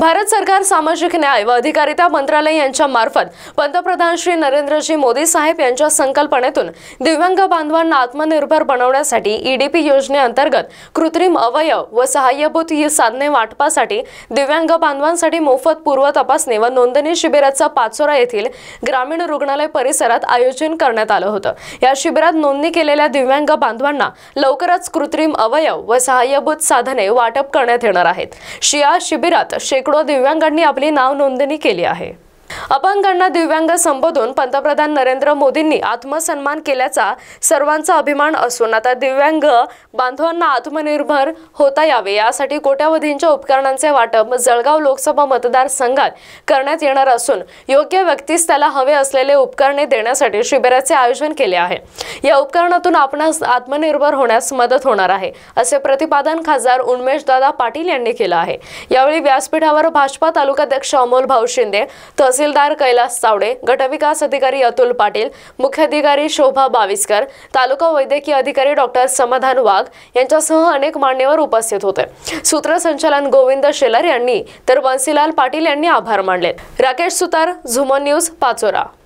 भारत सरकार सामाजिक न्याय व अधिकारिता मंत्रालय यांच्या मार्फत पंतप्रधान श्री नरेंद्रजी मोदी साहेब यांच्या संकल्पनेतून दिव्यांग बांधवांना आत्मनिर्भर बनवण्यासाठी ईडीपी योजनेअंतर्गत कृत्रिम अवयव व सहाय्यभूत ही साधने वाटपासाठी दिव्यांग बांधवांसाठी मोफत पूर्व तपासणी व नोंदणी शिबिराचा पाचोरा येथील ग्रामीण रुग्णालय परिसरात आयोजन करण्यात आलं होतं या शिबिरात नोंदणी केलेल्या दिव्यांग बांधवांना लवकरच कृत्रिम अवयव व सहाय्यभूत साधने वाटप करण्यात येणार आहेत शिया शिबिरात शेकडो शेकडो दिव्यांगांनी आपली नाव नोंदणी केली आहे अपंगांना दिव्यांग संबोधून पंतप्रधान नरेंद्र मोदींनी आत्मसन्मान केल्याचा सर्वांचा अभिमान असून आता दिव्यांग बांधवांना आत्मनिर्भर होता यावे यासाठी कोट्यावधींच्या उपकरणांचे वाटप जळगाव लोकसभा मतदारसंघात करण्यात येणार असून योग्य व्यक्तीस त्याला हवे असलेले उपकरणे देण्यासाठी शिबिराचे आयोजन केले आहे या उपकरणातून आपणास आत्मनिर्भर होण्यास मदत होणार आहे असे प्रतिपादन खासदार दादा पाटील यांनी केलं आहे यावेळी व्यासपीठावर भाजपा तालुकाध्यक्ष अमोल भाऊ शिंदे तहसीलदार पत्रकार कैलास सावडे गटविकास अधिकारी अतुल पाटील मुख्याधिकारी शोभा बाविस्कर तालुका वैद्यकीय अधिकारी डॉक्टर समाधान वाघ यांच्यासह अनेक मान्यवर उपस्थित होते सूत्रसंचालन गोविंद शेलार यांनी तर बन्सीलाल पाटील यांनी आभार मानले राकेश सुतार झुमन न्यूज पाचोरा